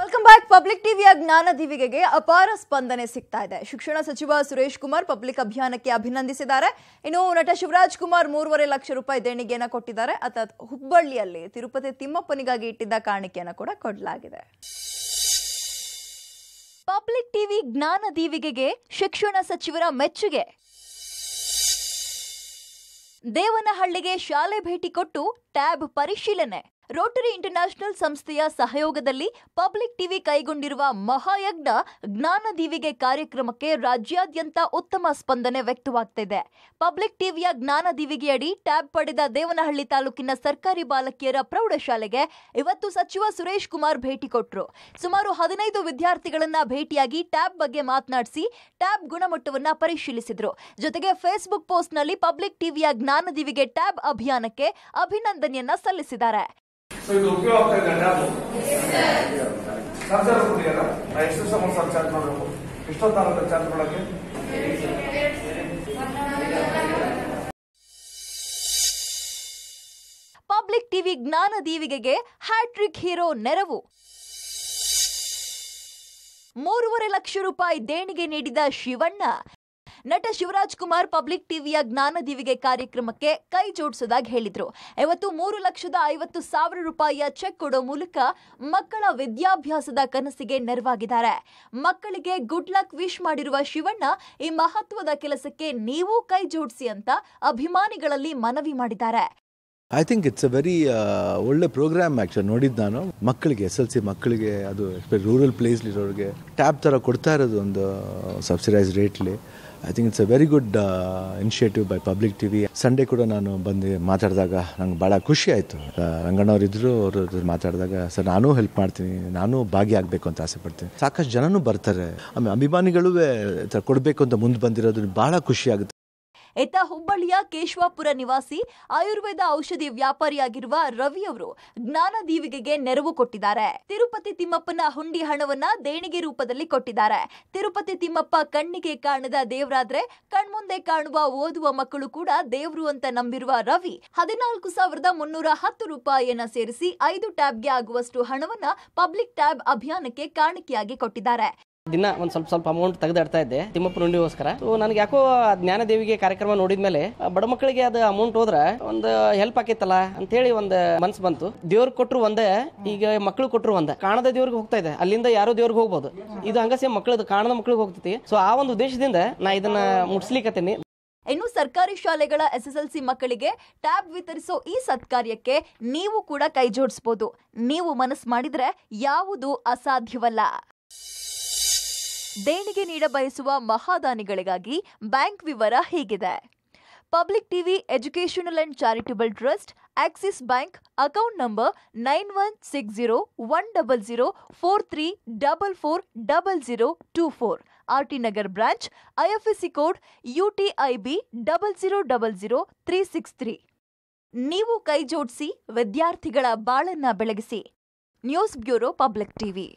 welcome back public ಟಿವಿಯ ಜ್ಞಾನ ದೀವಿಗೆಗೆ ಅಪಾರ ಸ್ಪಂದನೆ ಸಿಗ್ತಾ ಇದೆ ಶಿಕ್ಷಣ ಸಚಿವ ಸುರೇಶ್ ಕುಮಾರ್ ಪಬ್ಲಿಕ್ ಅಭಿಯಾನಕ್ಕೆ ಅಭಿನಂದಿಸಿದ್ದಾರೆ ಇನ್ನು ನಟ ಶಿವರಾಜ್ ಕುಮಾರ್ ಮೂರುವರೆ ಲಕ್ಷ ರೂಪಾಯಿ ದೇಣಿಗೆಯನ್ನು ಕೊಟ್ಟಿದ್ದಾರೆ ಅರ್ಥಾತ್ ಹುಬ್ಬಳ್ಳಿಯಲ್ಲಿ ತಿರುಪತಿ ತಿಮ್ಮಪ್ಪನಿಗಾಗಿ ಇಟ್ಟಿದ್ದ ಕಾಣಿಕೆಯನ್ನು ಕೂಡ ಕೊಡಲಾಗಿದೆ ಪಬ್ಲಿಕ್ ಟಿವಿ ಜ್ಞಾನ ದೀವಿಗೆಗೆ ಶಿಕ್ಷಣ ಸಚಿವರ ಮೆಚ್ಚುಗೆ ದೇವನಹಳ್ಳಿಗೆ ಶಾಲೆ ಭೇಟಿ ಕೊಟ್ಟು ಟ್ಯಾಬ್ ಪರಿಶೀಲನೆ ರೋಟರಿ ಇಂಟರ್ನ್ಯಾಷನಲ್ ಸಂಸ್ಥೆಯ ಸಹಯೋಗದಲ್ಲಿ ಪಬ್ಲಿಕ್ ಟಿವಿ ಕೈಗೊಂಡಿರುವ ಮಹಾಯಜ್ಞ ಜ್ಞಾನ ದೀವಿಗೆ ಕಾರ್ಯಕ್ರಮಕ್ಕೆ ರಾಜ್ಯಾದ್ಯಂತ ಉತ್ತಮ ಸ್ಪಂದನೆ ವ್ಯಕ್ತವಾಗ್ತಿದೆ ಪಬ್ಲಿಕ್ ಟಿವಿಯ ಜ್ಞಾನ ಅಡಿ ಟ್ಯಾಬ್ ಪಡೆದ ದೇವನಹಳ್ಳಿ ತಾಲೂಕಿನ ಸರ್ಕಾರಿ ಬಾಲಕಿಯರ ಪ್ರೌಢಶಾಲೆಗೆ ಇವತ್ತು ಸಚಿವ ಸುರೇಶ್ ಕುಮಾರ್ ಭೇಟಿ ಕೊಟ್ಟರು ಸುಮಾರು ಹದಿನೈದು ವಿದ್ಯಾರ್ಥಿಗಳನ್ನ ಭೇಟಿಯಾಗಿ ಟ್ಯಾಬ್ ಬಗ್ಗೆ ಮಾತನಾಡಿಸಿ ಟ್ಯಾಬ್ ಗುಣಮಟ್ಟವನ್ನ ಪರಿಶೀಲಿಸಿದರು ಜೊತೆಗೆ ಫೇಸ್ಬುಕ್ ಪೋಸ್ಟ್ನಲ್ಲಿ ಪಬ್ಲಿಕ್ ಟಿವಿಯ ಜ್ಞಾನದಿವಿಗೆ ಟ್ಯಾಬ್ ಅಭಿಯಾನಕ್ಕೆ ಅಭಿನಂದನೆಯನ್ನ ಸಲ್ಲಿಸಿದ್ದಾರೆ ಸೊ ಇದು ಉಪಯೋಗ ಆಗ್ತಾ ಇದೆ ಲ್ಯಾಬು ಚಾರ್ಜರ್ ಕೊಟ್ಟಿದಾರ ನಾ ಎಷ್ಟು ಸಮ ಸರ್ ಚಾರ್ಜ್ ಮಾಡಬೇಕು ಎಷ್ಟೊತ್ತಾಗುತ್ತೆ ಚಾರ್ಜ್ ಮಾಡಕ್ಕೆ ಪಬ್ಲಿಕ್ ಟಿವಿ ಜ್ಞಾನ ದೀವಿಗೆಗೆ ಹ್ಯಾಟ್ರಿಕ್ ಹೀರೋ ನೆರವು ಮೂರುವರೆ ಲಕ್ಷ ರೂಪಾಯಿ ದೇಣಿಗೆ ನೀಡಿದ ಶಿವಣ್ಣ ನಟ ಶಿವರಾಜ್ ಕುಮಾರ್ ಪಬ್ಲಿಕ್ ಟಿವಿಯ ಜ್ಞಾನದೀವಿಗೆ ಕಾರ್ಯಕ್ರಮಕ್ಕೆ ಕೈ ಜೋಡಿಸೋದಾಗಿ ಹೇಳಿದ್ರು ಇವತ್ತು ಮೂರು ಲಕ್ಷದ ಐವತ್ತು ಸಾವಿರ ರೂಪಾಯಿಯ ಚೆಕ್ ಕೊಡೋ ಮೂಲಕ ಮಕ್ಕಳ ವಿದ್ಯಾಭ್ಯಾಸದ ಕನಸಿಗೆ ನೆರವಾಗಿದ್ದಾರೆ ಮಕ್ಕಳಿಗೆ ಗುಡ್ ಲಕ್ ವಿಶ್ ಮಾಡಿರುವ ಶಿವಣ್ಣ ಈ ಮಹತ್ವದ ಕೆಲಸಕ್ಕೆ ನೀವು ಕೈ ಜೋಡಿಸಿ ಅಂತ ಅಭಿಮಾನಿಗಳಲ್ಲಿ ಮನವಿ ಮಾಡಿದ್ದಾರೆ I think it's a very ಒಳ್ಳೆ ಪ್ರೋಗ್ರಾಮ್ ಆ್ಯಕ್ಚುಲಿ ನೋಡಿದ್ದು ನಾನು ಮಕ್ಕಳಿಗೆ ಎಸ್ ಎಲ್ ಸಿ ಮಕ್ಕಳಿಗೆ ಅದು ಎಸ್ಪೆಷಲಿ ರೂರಲ್ ಪ್ಲೇಸ್ಲಿರೋರಿಗೆ ಟ್ಯಾಬ್ ಥರ ಕೊಡ್ತಾ ಇರೋದು ಒಂದು ಸಬ್ಸಿಡೈಸ್ uh, ರೇಟ್ಲಿ I think it's a very good initiative by public T V Sunday ಕೂಡ ನಾನು ಬಂದು ಮಾತಾಡಿದಾಗ ನಂಗೆ ಭಾಳ ಖುಷಿ ಆಯಿತು uh, ರಂಗಣ್ಣವ್ರು ಇದ್ದರು ಅವರು ಮಾತಾಡಿದಾಗ ಸರ್ ನಾನು ಹೆಲ್ಪ್ ಮಾಡ್ತೀನಿ ನಾನು ಭಾಗಿಯಾಗಬೇಕು ಅಂತ ಆಸೆ ಪಡ್ತೀನಿ ಸಾಕಷ್ಟು ಜನನೂ ಬರ್ತಾರೆ ಆಮೇಲೆ ಅಭಿಮಾನಿಗಳೂ ಕೊಡಬೇಕು ಅಂತ ಮುಂದೆ ಬಂದಿರೋದು ಭಾಳ ಖುಷಿ ಆಗುತ್ತೆ ಇತ್ತ ಹುಬ್ಬಳ್ಳಿಯ ಕೇಶವಾಪುರ ನಿವಾಸಿ ಆಯುರ್ವೇದ ಔಷಧಿ ವ್ಯಾಪಾರಿಯಾಗಿರುವ ರವಿ ಅವರು ಜ್ಞಾನ ದೀವಿಗೆಗೆ ನೆರವು ಕೊಟ್ಟಿದ್ದಾರೆ ತಿರುಪತಿ ತಿಮ್ಮಪ್ಪನ ಹುಂಡಿ ಹಣವನ್ನ ದೇಣಿಗೆ ರೂಪದಲ್ಲಿ ಕೊಟ್ಟಿದ್ದಾರೆ ತಿರುಪತಿ ತಿಮ್ಮಪ್ಪ ಕಣ್ಣಿಗೆ ಕಾಣದ ದೇವರಾದ್ರೆ ಕಣ್ಮುಂದೆ ಕಾಣುವ ಓದುವ ಮಕ್ಕಳು ಕೂಡ ದೇವರು ಅಂತ ನಂಬಿರುವ ರವಿ ಹದಿನಾಲ್ಕು ಸಾವಿರದ ಮುನ್ನೂರ ಹತ್ತು ರೂಪಾಯಿಯನ್ನ ಸೇರಿಸಿ ಐದು ಟ್ಯಾಬ್ಗೆ ಆಗುವಷ್ಟು ಹಣವನ್ನ ಪಬ್ಲಿಕ್ ಟ್ಯಾಬ್ ಅಭಿಯಾನಕ್ಕೆ ಕಾಣಿಕೆಯಾಗಿ ಕೊಟ್ಟಿದ್ದಾರೆ ದಿನ ಒಂದ್ ಸ್ವಲ್ಪ ಸ್ವಲ್ಪ ಅಮೌಂಟ್ ತೆಗೆದಾಡ್ತಾ ಇದ್ದೆ ತಿಮ್ಮಪ್ಪ ನುಂಡಿಗೋಸ್ಕರ ಸೊ ನನಗೆ ಯಾಕೋ ದೇವಿಗೆ ಕಾರ್ಯಕ್ರಮ ನೋಡಿದ್ಮೇಲೆ ಬಡ ಮಕ್ಕಳಿಗೆ ಅದು ಅಮೌಂಟ್ ಹೋದ್ರೆ ಒಂದು ಹೆಲ್ಪ್ ಆಕೈತಲ್ಲ ಅಂತ ಹೇಳಿ ಒಂದು ಮನ್ಸ್ ಬಂತು ದೇವ್ರಿಗೆ ಕೊಟ್ಟರು ಒಂದೇ ಈಗ ಮಕ್ಕಳು ಕೊಟ್ಟರು ಒಂದೇ ಕಾಣದ ದೇವ್ರಿಗೆ ಹೋಗ್ತಾ ಇದೆ ಅಲ್ಲಿಂದ ಯಾರೋ ದೇವ್ರಿಗೆ ಹೋಗ್ಬೋದು ಇದು ಸೇಮ್ ಮಕ್ಕಳದು ಕಾಣದ ಮಕ್ಕಳಿಗೆ ಹೋಗ್ತೈತಿ ಸೊ ಆ ಒಂದು ಉದ್ದೇಶದಿಂದ ನಾ ಇದನ್ನ ಮುಡ್ಸ್ಲಿಕ್ಕೆ ಇನ್ನು ಸರ್ಕಾರಿ ಶಾಲೆಗಳ ಸಿ ಮಕ್ಕಳಿಗೆ ಟ್ಯಾಬ್ ವಿತರಿಸೋ ಈ ಸತ್ಕಾರ್ಯಕ್ಕೆ ನೀವು ಕೂಡ ಕೈ ಜೋಡಿಸಬಹುದು ನೀವು ಮನಸ್ಸು ಮಾಡಿದ್ರೆ ಯಾವುದು ಅಸಾಧ್ಯವಲ್ಲ ದೇಣಿಗೆ ನೀಡಬಯಸುವ ಮಹಾದಾನಿಗಳಿಗಾಗಿ ಬ್ಯಾಂಕ್ ವಿವರ ಹೀಗಿದೆ public TV educational and charitable trust Axis bank account number nine one six zero one double zero four three double four double zero two four R T Nagar branch IFSC code U T I B double zero double zero three six three ನೀವು ಕೈಜೋಡಿಸಿ ವಿದ್ಯಾರ್ಥಿಗಳ ಬಾಳನ್ನ ಬೆಳಗಿಸಿ news bureau public TV